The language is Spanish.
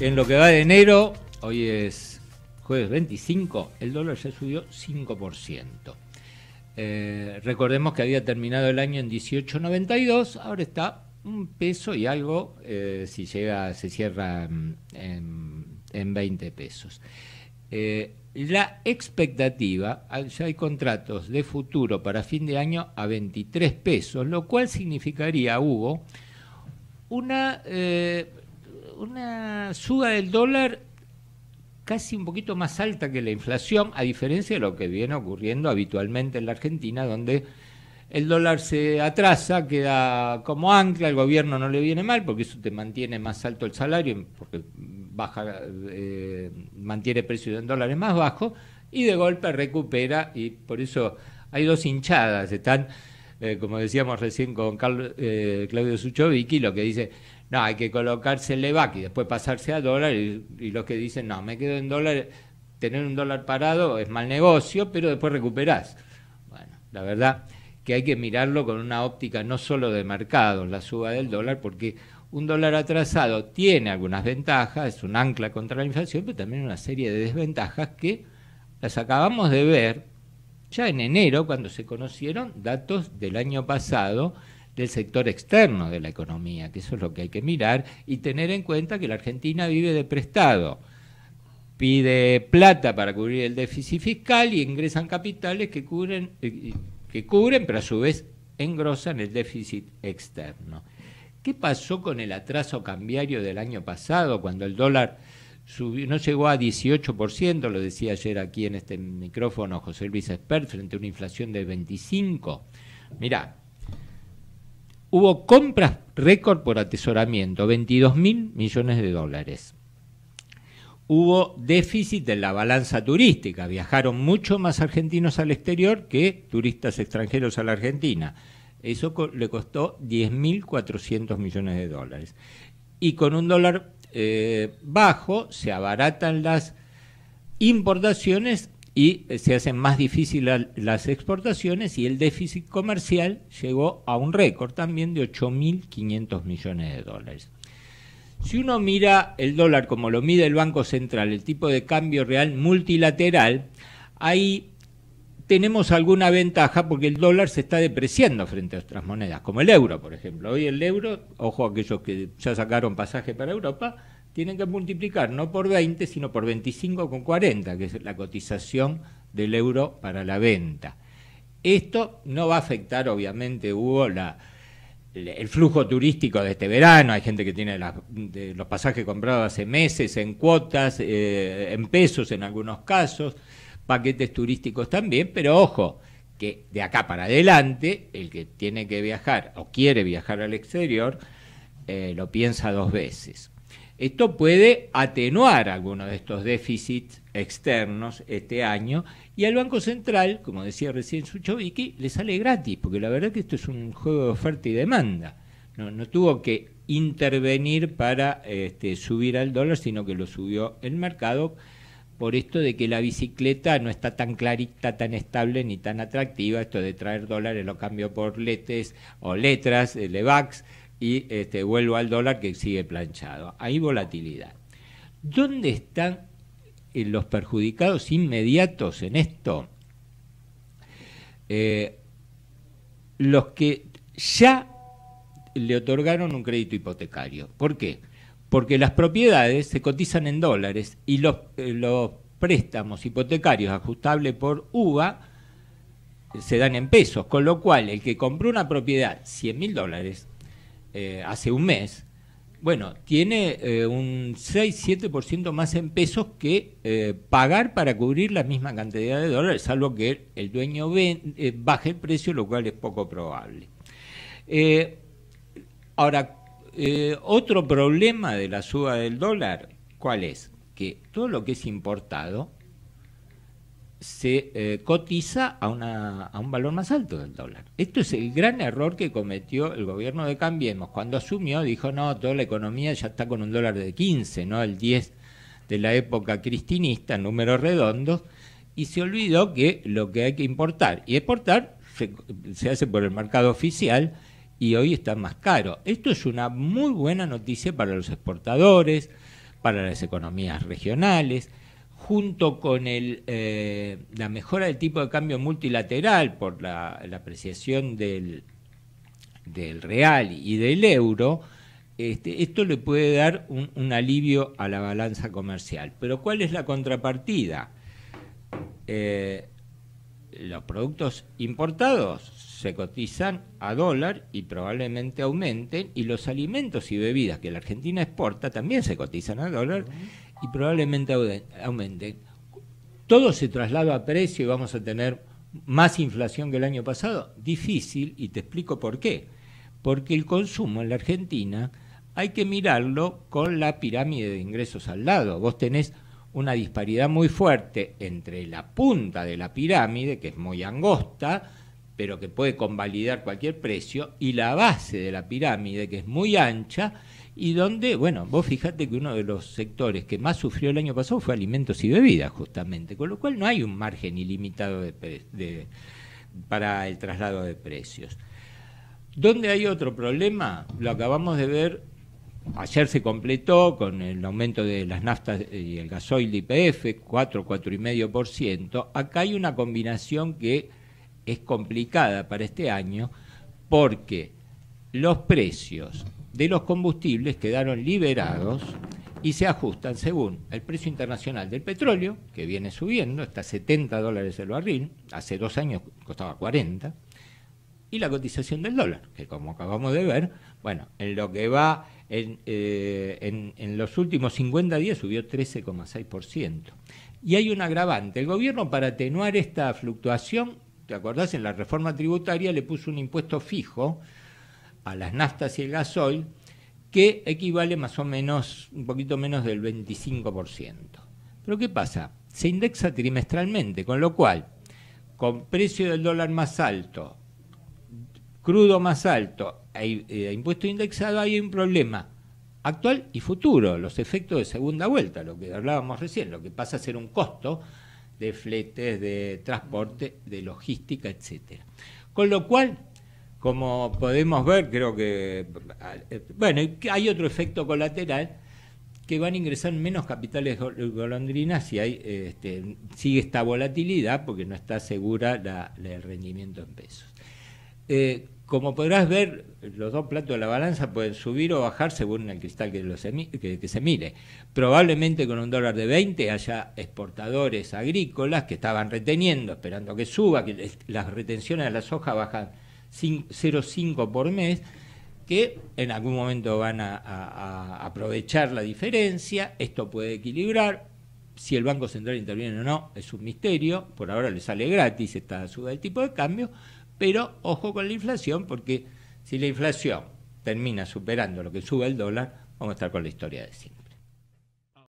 En lo que va de enero, hoy es jueves 25, el dólar ya subió 5%. Eh, recordemos que había terminado el año en 18.92, ahora está un peso y algo eh, si llega, se cierra mm, en, 20 pesos. Eh, la expectativa, ya hay contratos de futuro para fin de año a 23 pesos, lo cual significaría, Hugo, una una suba del dólar casi un poquito más alta que la inflación, a diferencia de lo que viene ocurriendo habitualmente en la Argentina, donde el dólar se atrasa, queda como ancla, el gobierno no le viene mal porque eso te mantiene más alto el salario, porque baja, eh, mantiene precios en dólares más bajos, y de golpe recupera, y por eso hay dos hinchadas, están, eh, como decíamos recién con eh, Claudio lo que dice, no, hay que colocarse el EVAC y después pasarse a dólar y, y los que dicen, no, me quedo en dólar, tener un dólar parado es mal negocio, pero después recuperás. Bueno, la verdad que hay que mirarlo con una óptica no solo de mercado, la suba del dólar, porque un dólar atrasado tiene algunas ventajas, es un ancla contra la inflación, pero también una serie de desventajas que las acabamos de ver ya en enero cuando se conocieron datos del año pasado del sector externo de la economía, que eso es lo que hay que mirar y tener en cuenta que la Argentina vive de prestado. Pide plata para cubrir el déficit fiscal y ingresan capitales que cubren, eh, que cubren pero a su vez engrosan el déficit externo. ¿Qué pasó con el atraso cambiario del año pasado cuando el dólar no llegó a 18%, lo decía ayer aquí en este micrófono José Luis Espert, frente a una inflación de 25%? Mirá, hubo compras récord por atesoramiento, 22 mil millones de dólares. Hubo déficit en la balanza turística, viajaron mucho más argentinos al exterior que turistas extranjeros a la Argentina. Eso le costó 10.400 millones de dólares. Y con un dólar eh, bajo se abaratan las importaciones y eh, se hacen más difíciles las exportaciones y el déficit comercial llegó a un récord también de 8.500 millones de dólares. Si uno mira el dólar como lo mide el Banco Central, el tipo de cambio real multilateral, ahí tenemos alguna ventaja porque el dólar se está depreciando frente a otras monedas, como el euro, por ejemplo. Hoy el euro, ojo a aquellos que ya sacaron pasaje para Europa, tienen que multiplicar no por 20, sino por 25,40, que es la cotización del euro para la venta. Esto no va a afectar, obviamente, Hugo, el flujo turístico de este verano. Hay gente que tiene los pasajes comprados hace meses en cuotas, eh, en pesos en algunos casos, paquetes turísticos también, pero ojo, que de acá para adelante, el que tiene que viajar o quiere viajar al exterior, eh, lo piensa dos veces. Esto puede atenuar algunos de estos déficits externos este año y al Banco Central, como decía recién Suchovicki, le sale gratis, porque la verdad que esto es un juego de oferta y demanda. No, tuvo que intervenir para este, subir al dólar, sino que lo subió el mercado por esto de que la bicicleta no está tan clarita, tan estable ni tan atractiva, esto de traer dólares lo cambio por letes o letras, levax eh, y este, vuelvo al dólar que sigue planchado. Hay volatilidad. ¿Dónde están eh, los perjudicados inmediatos en esto? Eh, los que ya le otorgaron un crédito hipotecario. ¿Por qué? Porque las propiedades se cotizan en dólares y los, eh, los préstamos hipotecarios ajustables por UVA se dan en pesos, con lo cual el que compró una propiedad 100 mil dólares eh, hace un mes, bueno, tiene eh, un 6-7% más en pesos que eh, pagar para cubrir la misma cantidad de dólares, salvo que el dueño baje el precio, lo cual es poco probable. ahora, otro problema de la suba del dólar, ¿cuál es? Que todo lo que es importado se eh, cotiza a, un valor más alto del dólar. Esto es el gran error que cometió el gobierno de Cambiemos. Cuando asumió, dijo, no, toda la economía ya está con un dólar de 15, no el 10 de la época cristinista, números redondos, y se olvidó que lo que hay que importar y exportar se hace por el mercado oficial y hoy está más caro. Esto es una muy buena noticia para los exportadores, para las economías regionales, junto con eh, la mejora del tipo de cambio multilateral por la, apreciación del, real y del euro, este, esto le puede dar un, alivio a la balanza comercial. Pero ¿cuál es la contrapartida? Eh, los productos importados se cotizan a dólar y probablemente aumenten, y los alimentos y bebidas que la Argentina exporta también se cotizan a dólar y probablemente aumente. Todo se traslada a precio y vamos a tener más inflación que el año pasado. Difícil y te explico por qué. Porque el consumo en la Argentina hay que mirarlo con la pirámide de ingresos al lado. Vos tenés una disparidad muy fuerte entre la punta de la pirámide, que es muy angosta, pero que puede convalidar cualquier precio, y la base de la pirámide, que es muy ancha, y donde, bueno, vos fijate que uno de los sectores que más sufrió el año pasado fue alimentos y bebidas, justamente, con lo cual no hay un margen ilimitado para el traslado de precios. ¿Dónde hay otro problema? Lo acabamos de ver, ayer se completó con el aumento de las naftas y el gasoil de IPF, 4, 4,5%. Acá hay una combinación que es complicada para este año porque los precios de los combustibles quedaron liberados y se ajustan según el precio internacional del petróleo, que viene subiendo, está 70 dólares el barril, hace dos años costaba 40, y la cotización del dólar, que como acabamos de ver, bueno, en lo que va en eh, los últimos 50 días subió 13,6%. Y hay un agravante, el gobierno para atenuar esta fluctuación ¿Te acordás? En la reforma tributaria le puso un impuesto fijo a las naftas y el gasoil que equivale más o menos, un poquito menos del 25%. Pero ¿qué pasa? Se indexa trimestralmente, con lo cual, con precio del dólar más alto, crudo más alto e, e impuesto indexado, hay un problema actual y futuro, los efectos de segunda vuelta, lo que hablábamos recién, lo que pasa a ser un costo de fletes, de transporte, de logística, etcétera. Con lo cual, como podemos ver, creo que bueno, hay otro efecto colateral que van a ingresar menos capitales golondrinas si hay, este, sigue esta volatilidad porque no está segura el rendimiento en pesos. Eh, como podrás ver, los dos platos de la balanza pueden subir o bajar según el cristal que, se mire. Probablemente con un dólar de 20 haya exportadores agrícolas que estaban reteniendo, esperando que suba, que las retenciones de las soja bajan 0,5 por mes, que en algún momento van a, a aprovechar la diferencia, esto puede equilibrar, si el Banco Central interviene o no es un misterio, por ahora le sale gratis esta suba del tipo de cambio, pero ojo con la inflación, porque si la inflación termina superando lo que sube el dólar, vamos a estar con la historia de cine.